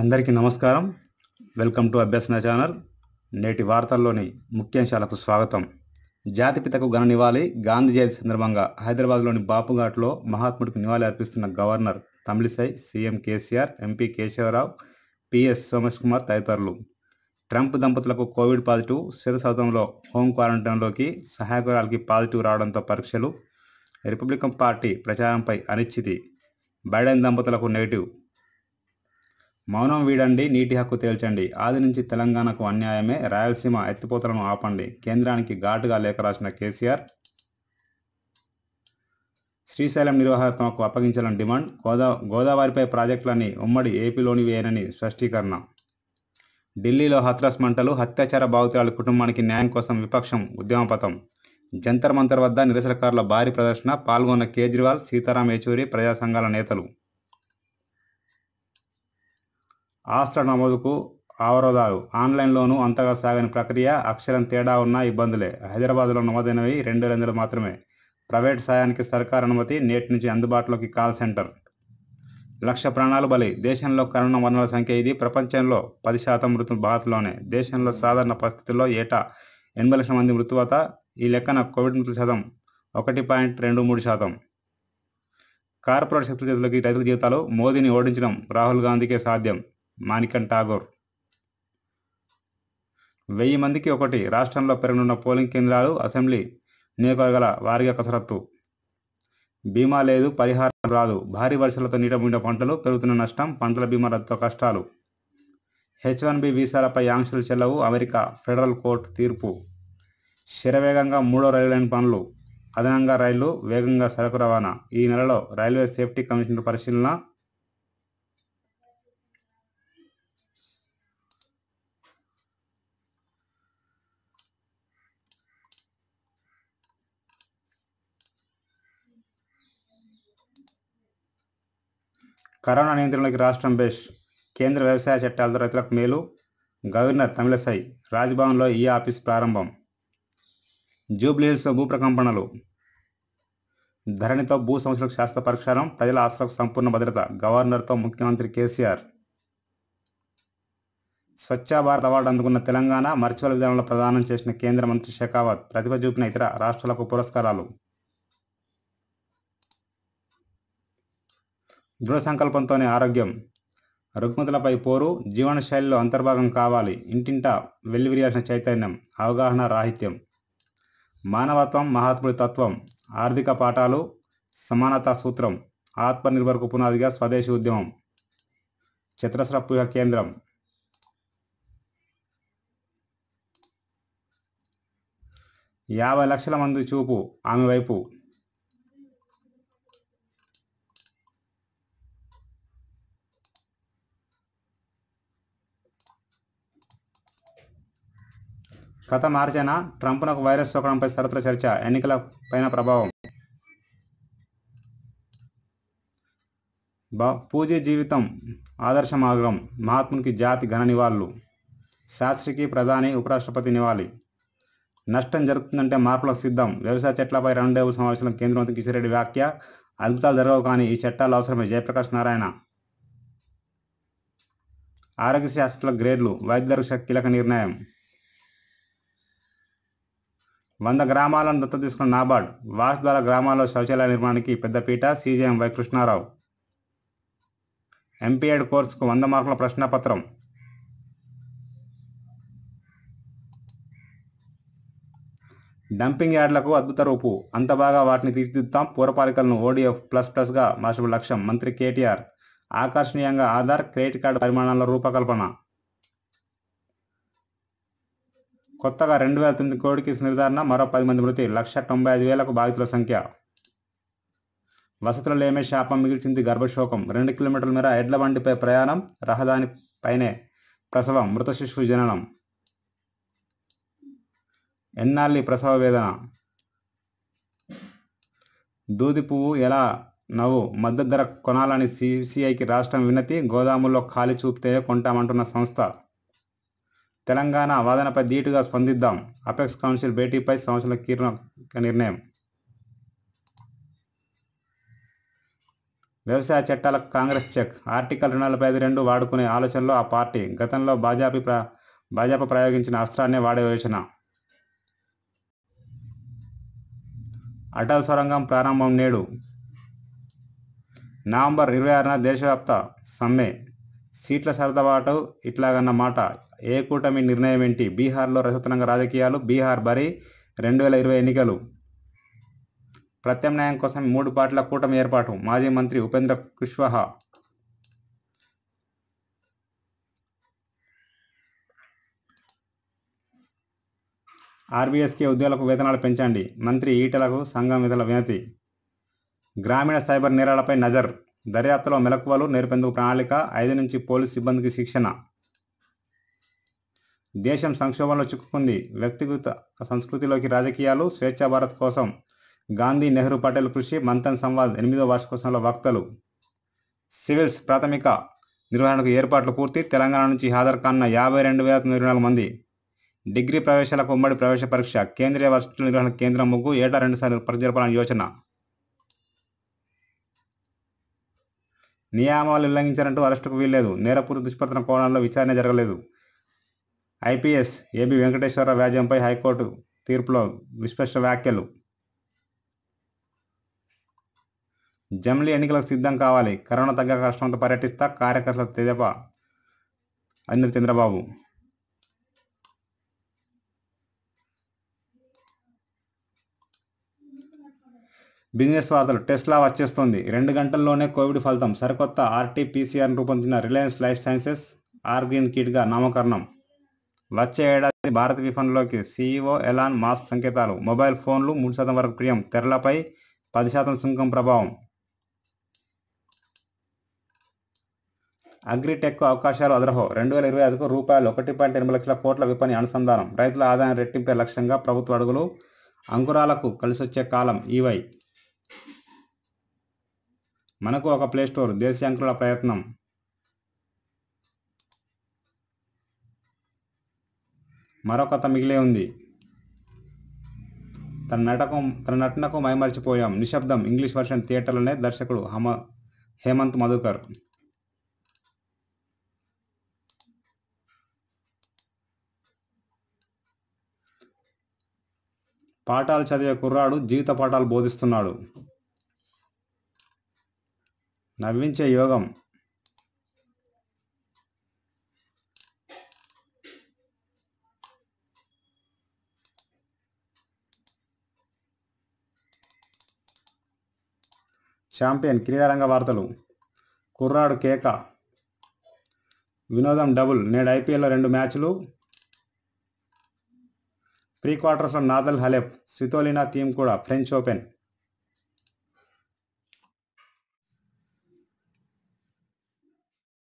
అందరికీ నమస్కారం welcome to అభ్యసన ఛానల్ నేటి వార్తల్లోని ముఖ్యాంశాలకు స్వాగతం జాతిపితకు ఘన నివాళి గాంధీ జయంతి సందర్భంగా హైదరాబాద్లోని బాపుఘాట్లో మహాత్ముడికి నివాళి అర్పిస్తున్న governor Tamilisai CM KCR MP Keshava Rao PS Somesh Kumar తదితరులు ట్రంప్ దంపతులకు కోవిడ్ పాజిటివ్ శ్వేతసౌధంలో హోం క్వారంటైన్లోకి సహాయకురాలకి పాజిటివ్ రావడంతో పరీక్షలు రిపబ్లికన్ పార్టీ ప్రచారంపై అనిశ్చితి బైడెన్ దంపతులకు నెగిటివ్ మౌనం వీడండి నీటి హక్కు తేల్చండి ఆది నుంచి తెలంగాణకు అన్యాయమే రాయలసీమ ఎత్తిపోతలను ఆపండి కేంద్రానికి ఘాటుగా లేఖ రాసిన కేసీఆర్ శ్రీశైలం నిర్వాహకత్వంకు అప్పగించాలని డిమాండ్ గోదా గోదావరిపై ప్రాజెక్టులని ఉమ్మడి ఏపీలోనివేనని స్పష్టీకరణ ఢిల్లీలో హత్రస్ మంటలు హత్యాచార బాధితురాల కుటుంబానికి న్యాయం కోసం విపక్షం ఉద్యమపథం జంతర్ మంతర్ వద్ద నిరసనకారుల భారీ ప్రదర్శన పాల్గొన్న కేజ్రీవాల్ సీతారాం యేచూరి ప్రజా సంఘాల నేతలు ఆస్తుల నమోదుకు అవరోధాలు ఆన్లైన్లోనూ అంతగా సాగని ప్రక్రియ అక్షరం తేడా ఉన్న ఇబ్బందులే హైదరాబాద్లో నమోదైనవి రెండు రెండులు మాత్రమే ప్రైవేట్ సాయానికి సర్కార్ అనుమతి నేటి నుంచి అందుబాటులోకి కాల్ సెంటర్ లక్ష ప్రాణాలు బలి దేశంలో కరోనా మరణాల సంఖ్య ఇది ప్రపంచంలో పది శాతం మృతులు భారత్లోనే దేశంలో సాధారణ పరిస్థితుల్లో ఏటా ఎనభై లక్షల మంది మృతువాత ఈ లెక్కన కోవిడ్ మృతుల శాతం ఒకటి పాయింట్ రెండు మూడు శాతం కార్పొరేట్ శక్తుల చేతులకి రైతుల జీవితాలు మోదీని ఓడించడం రాహుల్ గాంధీకే సాధ్యం మాణికన్ ఠాగోర్ వెయ్యి మందికి ఒకటి రాష్ట్రంలో పెరగనున్న పోలింగ్ కేంద్రాలు అసెంబ్లీ నియోజకవర్గాల వారిగా కసరత్తు బీమా లేదు పరిహారం రాదు భారీ వర్షాలతో నీటముండే పంటలు పెరుగుతున్న నష్టం పంటల బీమా రద్దుతో కష్టాలు హెచ్ వన్ బి వీసాలపై ఆంక్షలు చెల్లవు అమెరికా ఫెడరల్ కోర్టు తీర్పు శరవేగంగా మూడో రైలు లైన్ పనులు అదనంగా రైళ్లు వేగంగా సరుకు రవాణా ఈ నెలలో రైల్వే సేఫ్టీ కమిషన్ పరిశీలన కరోనా నియంత్రణలోకి రాష్ట్రం బేష్ కేంద్ర వ్యవసాయ చట్టాలతో రైతులకు మేలు గవర్నర్ తమిళసై రాజ్భవన్లో ఈ ఆఫీస్ ప్రారంభం జూబ్లీహిల్స్లో ప్రకంపనలు ధరణితో భూ సమస్యలకు శాస్త్ర పరిష్కారం ప్రజల ఆశలకు సంపూర్ణ భద్రత గవర్నర్తో ముఖ్యమంత్రి కేసీఆర్ స్వచ్ఛ భారత్ అవార్డు అందుకున్న తెలంగాణ మర్చువల్ విధానంలో ప్రదానం చేసిన కేంద్ర మంత్రి షెకావత్ ప్రతిభ చూపిన ఇతర రాష్ట్రాలకు పురస్కారాలు దృఢ సంకల్పంతోనే ఆరోగ్యం రుగ్మతులపై పోరు జీవనశైలిలో అంతర్భాగం కావాలి ఇంటింటా వెల్లివిరియాల్సిన చైతన్యం అవగాహన రాహిత్యం మానవత్వం మహాత్ముడి తత్వం ఆర్థిక పాఠాలు సమానతా సూత్రం ఆత్మనిర్భర్కు పునాదిగా స్వదేశీ ఉద్యమం చతురస్రపుయ కేంద్రం యాభై లక్షల మంది చూపు ఆమె వైపు గత మార్చిన ట్రంప్నకు వైరస్ సోకడంపై సరతుల చర్చ ఎన్నికల పైన ప్రభావం పూజ జీవితం ఆదర్శ మార్గం మహాత్మునికి జాతి ఘన నివాళులు శాస్త్రికి ప్రధాని ఉపరాష్ట్రపతి నివాళి నష్టం జరుగుతుందంటే మార్పులకు సిద్ధం వ్యవసాయ చెట్లపై డేబుల్ సమావేశంలో కేంద్ర మంత్రి కిషన్ రెడ్డి వ్యాఖ్య అద్భుతాలు జరగవు కానీ ఈ చట్టాలు అవసరమే జయప్రకాష్ నారాయణ ఆరోగ్య శాస్త్రాల గ్రేడ్లు వైద్యులకు కీలక నిర్ణయం వంద గ్రామాలను దత్తత తీసుకున్న నాబార్డ్ వాస్ ద్వారా గ్రామాల్లో శౌచాలయ నిర్మాణానికి పెద్దపీట సీజేఎం వై కృష్ణారావు ఎంపీఎడ్ కోర్సుకు వంద మార్కుల ప్రశ్నపత్రం డంపింగ్ యార్డ్లకు అద్భుత రూపు అంత బాగా వాటిని తీర్చిదిద్దాం పూరపాలికలను ఓడిఎఫ్ ప్లస్ ప్లస్గా మార్చడం లక్ష్యం మంత్రి కేటీఆర్ ఆకర్షణీయంగా ఆధార్ క్రెడిట్ కార్డు పరిమాణాల రూపకల్పన కొత్తగా రెండు వేల తొమ్మిది కోవిడ్ కేసు నిర్ధారణ మరో పది మంది మృతి లక్ష తొంభై ఐదు వేలకు బాధితుల సంఖ్య లేమే శాపం మిగిల్చింది గర్భశోకం రెండు కిలోమీటర్ల మేర ఎడ్ల బండిపై ప్రయాణం రహదాని పైనే ప్రసవం మృత శిశువు జననం ఎన్నాళ్ళి ప్రసవ వేదన దూది పువ్వు ఎలా నవ్వు మద్దతు ధర కొనాలని సిసిఐకి రాష్ట్రం వినతి గోదాముల్లో ఖాళీ చూపితే కొంటామంటున్న సంస్థ తెలంగాణ వాదనపై ధీటుగా స్పందిద్దాం అపెక్స్ కౌన్సిల్ భేటీపై సంవత్సరాల కీలక నిర్ణయం వ్యవసాయ చట్టాల కాంగ్రెస్ చెక్ ఆర్టికల్ రెండు వందల పది రెండు వాడుకునే ఆలోచనలో ఆ పార్టీ గతంలో భాజపా ప్ర భాజపా ప్రయోగించిన అస్త్రాన్నే వాడే యోచన అటల్ సొరంగం ప్రారంభం నేడు నవంబర్ ఇరవై ఆరున దేశవ్యాప్త సమ్మె సీట్ల సర్దబాటు ఇట్లాగన్న మాట ఏ కూటమి నిర్ణయం ఏంటి బీహార్లో రసతనంగా రాజకీయాలు బీహార్ బరి రెండు వేల ఇరవై ఎన్నికలు ప్రత్యామ్నాయం కోసం మూడు పార్టీల కూటమి ఏర్పాటు మాజీ మంత్రి ఉపేంద్ర కుష్వాహా ఆర్బీఎస్కే ఉద్యోగులకు వేతనాలు పెంచండి మంత్రి ఈటలకు సంఘం విధుల వినతి గ్రామీణ సైబర్ నేరాలపై నజర్ దర్యాప్తులో మెలకువలు నేర్పేందుకు ప్రణాళిక ఐదు నుంచి పోలీసు సిబ్బందికి శిక్షణ దేశం సంక్షోభంలో చిక్కుకుంది వ్యక్తిగత సంస్కృతిలోకి రాజకీయాలు స్వేచ్ఛ భారత్ కోసం గాంధీ నెహ్రూ పటేల్ కృషి మంతన్ సంవాద్ ఎనిమిదో వార్షికోత్సవంలో వక్తలు సివిల్స్ ప్రాథమిక నిర్వహణకు ఏర్పాట్లు పూర్తి తెలంగాణ నుంచి హాజరు కాన్న యాభై రెండు వేల తొమ్మిది నాలుగు మంది డిగ్రీ ప్రవేశాలకు ఉమ్మడి ప్రవేశ పరీక్ష కేంద్రీయ వసతి నిర్వహణ కేంద్రం ముగ్గు ఏటా రెండుసార్లు ప్రజలపాలన యోచన నియామాలు ఉల్లంఘించినట్టు అరెస్టుకు వీల్లేదు నేరపూర్తి దుష్పత్ర కోణంలో విచారణ జరగలేదు ఐపీఎస్ ఏబి వెంకటేశ్వర వ్యాజ్యంపై హైకోర్టు తీర్పులో విస్పష్ట వ్యాఖ్యలు జమిలీ ఎన్నికలకు సిద్ధం కావాలి కరోనా తగ్గ కష్టంతో పర్యటిస్తా కార్యకర్తల తెజప అందరి చంద్రబాబు బిజినెస్ వార్తలు టెస్లా వచ్చేస్తుంది రెండు గంటల్లోనే కోవిడ్ ఫలితం సరికొత్త ఆర్టీపీసీఆర్ను రూపొందించిన రిలయన్స్ లైఫ్ సైన్సెస్ ఆర్గ్రీన్ కిట్గా నామకరణం వచ్చే ఏడాది భారత విఫన్లోకి సీఈఓ ఎలాన్ మాస్క్ సంకేతాలు మొబైల్ ఫోన్లు మూడు శాతం వరకు ప్రియం తెరలపై పది శాతం సుంకం ప్రభావం అగ్రిటెక్ అవకాశాలు అదరహో రెండు వేల ఇరవై ఐదుకు రూపాయలు ఒకటి పాయింట్ ఎనిమిది లక్షల కోట్ల విపణి అనుసంధానం రైతుల ఆదాయం రెట్టింపే లక్ష్యంగా ప్రభుత్వ అడుగులు అంకురాలకు కలిసొచ్చే కాలం ఈవై మనకు ఒక ప్లే స్టోర్ దేశీయ అంకురాల ప్రయత్నం మరొకత మిగిలే ఉంది తన నటకం తన నటనకు మైమర్చిపోయాం నిశ్శబ్దం ఇంగ్లీష్ వర్షన్ థియేటర్లోనే దర్శకుడు హమ హేమంత్ మధుకర్ పాఠాలు చదివే కుర్రాడు జీవిత పాఠాలు బోధిస్తున్నాడు నవ్వించే యోగం ఛాంపియన్ క్రీడారంగ వార్తలు కుర్రాడు కేక వినోదం డబుల్ నేడు ఐపీఎల్లో రెండు మ్యాచ్లు ప్రీ క్వార్టర్స్లో నాదల్ హలెప్ సితోలినా థీమ్ కూడా ఫ్రెంచ్ ఓపెన్